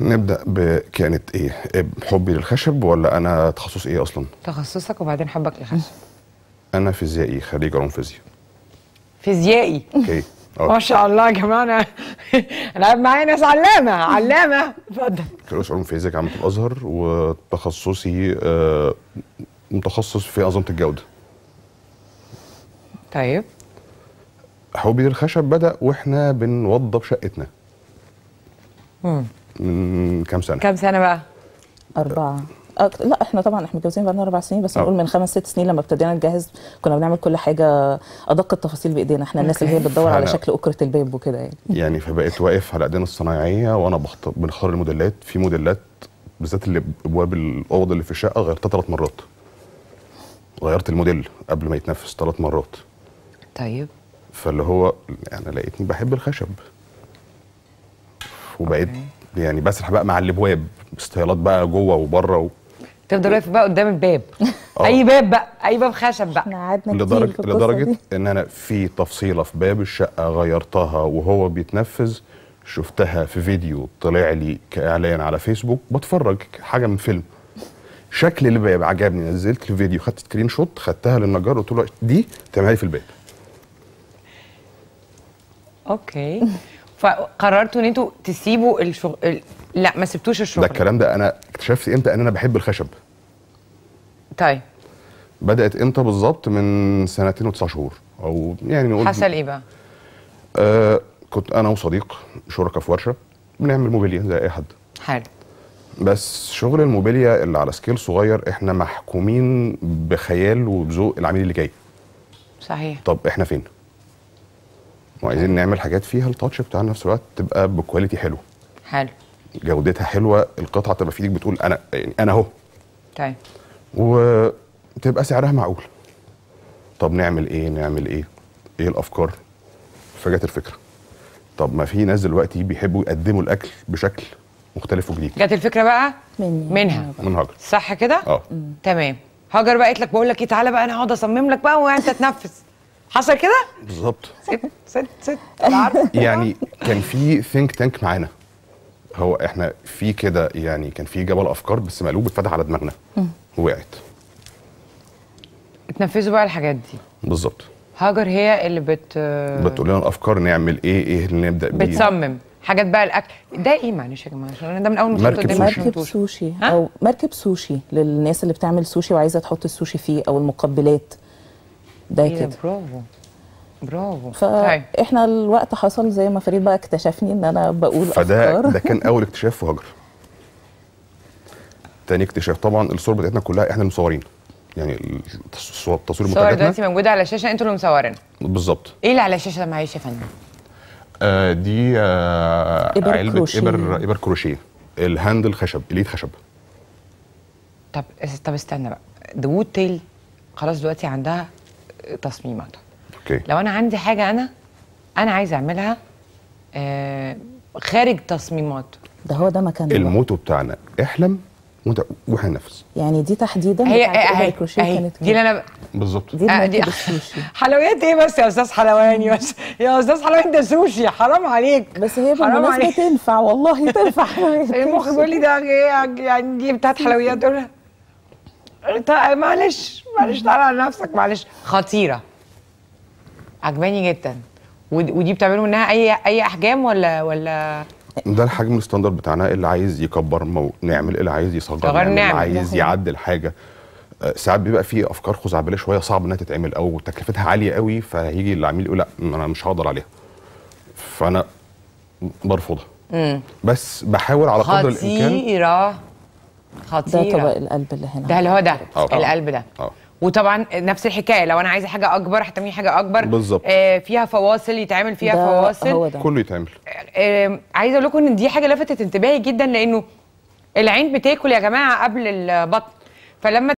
نبدا بكانت إيه؟, ايه حبي للخشب ولا انا تخصص ايه اصلا تخصصك وبعدين حبك للخشب انا فيزيائي خريج علوم فيزياء فيزيائي اوكي ما شاء الله يا جماعه انا لعب معايا ناس علامه علامه اتفضل كرئيس علوم فيزياء جامعه الازهر وتخصصي آه متخصص في انظمه الجوده طيب حبي للخشب بدا واحنا بنوضب شقتنا امم من كام سنه كام سنه بقى أربعة أه، لا احنا طبعا احنا متجوزين بقالنا اربع سنين بس آه. نقول من خمس ست سنين لما ابتدينا نجهز كنا بنعمل كل حاجه ادق التفاصيل بايدينا احنا الناس اللي هي بتدور على شكل اكره الباب وكده يعني يعني فبقيت واقف على ايدينا الصنايعيه وانا بنختار الموديلات في موديلات بالذات اللي ابواب الاوضه اللي في الشقه غيرتها ثلاث مرات غيرت الموديل قبل ما يتنفس ثلاث مرات طيب فاللي هو انا يعني لقيتني بحب الخشب وبقيت أوكي. يعني بسرح بقى مع الابواب ستايلات بقى جوه وبره و... تفضل واقف بقى قدام الباب آه. اي باب بقى اي باب خشب بقى احنا قعدنا لدرجه لدرجه ان انا في تفصيله في باب الشقه غيرتها وهو بيتنفذ شفتها في فيديو طلع لي كاعلان على فيسبوك بتفرج حاجه من فيلم شكل الباب عجبني نزلت الفيديو خدت سكرين شوت خدتها للنجار قلت له دي تعملي في الباب اوكي فقررتوا ان انتوا تسيبوا الشغل لا ما سبتوش الشغل ده الكلام ده انا اكتشفت امتى ان انا بحب الخشب طيب بدات امتى بالظبط من سنتين وتسع شهور او يعني نقول حصل ايه بقى آه كنت انا وصديق شركاء في ورشه بنعمل موبيليا زي اي حد حلو بس شغل الموبيليا اللي على سكيل صغير احنا محكومين بخيال وبذوق العميل اللي جاي صحيح طب احنا فين وعايزين نعمل حاجات فيها التاتش بتاعنا نفس الوقت تبقى بكواليتي حلو حلو جودتها حلوه القطعه تبقى في ايدك بتقول انا يعني انا اهو طيب وتبقى سعرها معقول طب نعمل ايه نعمل ايه ايه الافكار فجت الفكره طب ما في ناس دلوقتي بيحبوا يقدموا الاكل بشكل مختلف وجديد جت الفكره بقى مني. منها من هاجر صح كده اه تمام هاجر بقى قالت لك بقول لك ايه تعالى بقى انا هقعد اصمم لك بقى وانت تنفذ حصل كده؟ بالظبط ست ست ست يعني كان في ثينك تانك معانا هو احنا في كده يعني كان في جبل افكار بس مقلوب اتفتح على دماغنا ووقعت اتنفذوا بقى الحاجات دي بالظبط هاجر هي اللي بت بتقول لنا الافكار نعمل ايه ايه اللي نبدا بيه بتصمم حاجات بقى الاكل ده ايه معلش يا جماعه عشان ده من اول ما مركب مركب سوشي او مركب سوشي للناس اللي بتعمل سوشي وعايزه تحط السوشي فيه او المقبلات ده إيه، كده برافو برافو فاحنا طيب. الوقت حصل زي ما فريد بقى اكتشفني ان انا بقول فده افكار ده كان اول اكتشاف في هجر تاني اكتشاف طبعا الصور بتاعتنا كلها احنا المصورين يعني التصوير بتاعتنا الصور دلوقتي موجوده على الشاشه انتوا اللي مصورينها بالظبط ايه اللي على الشاشه معلش يا فندم آه دي آه إبر علبه كروشيه. ابر ابر كروشيه الهاندل خشب اليد خشب طب طب استنى بقى ده وود تيل خلاص دلوقتي عندها تصميماتهم أوكي. لو انا عندي حاجه انا انا عايز اعملها آه خارج تصميمات ده هو ده مكان الموتو بتاعنا احلم نفس يعني دي تحديدا هي اهي اهي دي اللي انا بالظبط دي, أه دي حلويات ايه بس يا استاذ حلواني بس يا استاذ حلواني ده سوشي حرام عليك بس هي بالمناسبه تنفع والله تنفع المخ بيقول لي ده يعني دي بتاعت حلويات دول معلش معلش تعالى على نفسك معلش خطيره عجباني جدا ودي بتعملوا منها اي اي احجام ولا ولا ده الحجم الستاندرد بتاعنا اللي عايز يكبر مو... نعمل اللي عايز يصغر نعمل اللي عايز يعدل حاجه آه، ساعات بيبقى في افكار خزعبليه شويه صعب انها تتعمل او تكلفتها عاليه قوي فهيجي العميل يقول لا انا مش هقدر عليها فانا برفضها بس بحاول على قدر الامكان خطيره خطيره ده طبق القلب اللي هنا ده اللي هو ده أوه. القلب ده أوه. وطبعا نفس الحكايه لو انا عايزه حاجه اكبر هتعملي حاجه اكبر بالظبط آه فيها فواصل يتعمل فيها ده فواصل هو ده. كله يتعمل آه عايزه اقول لكم ان دي حاجه لفتت انتباهي جدا لانه العين بتاكل يا جماعه قبل البطن فلما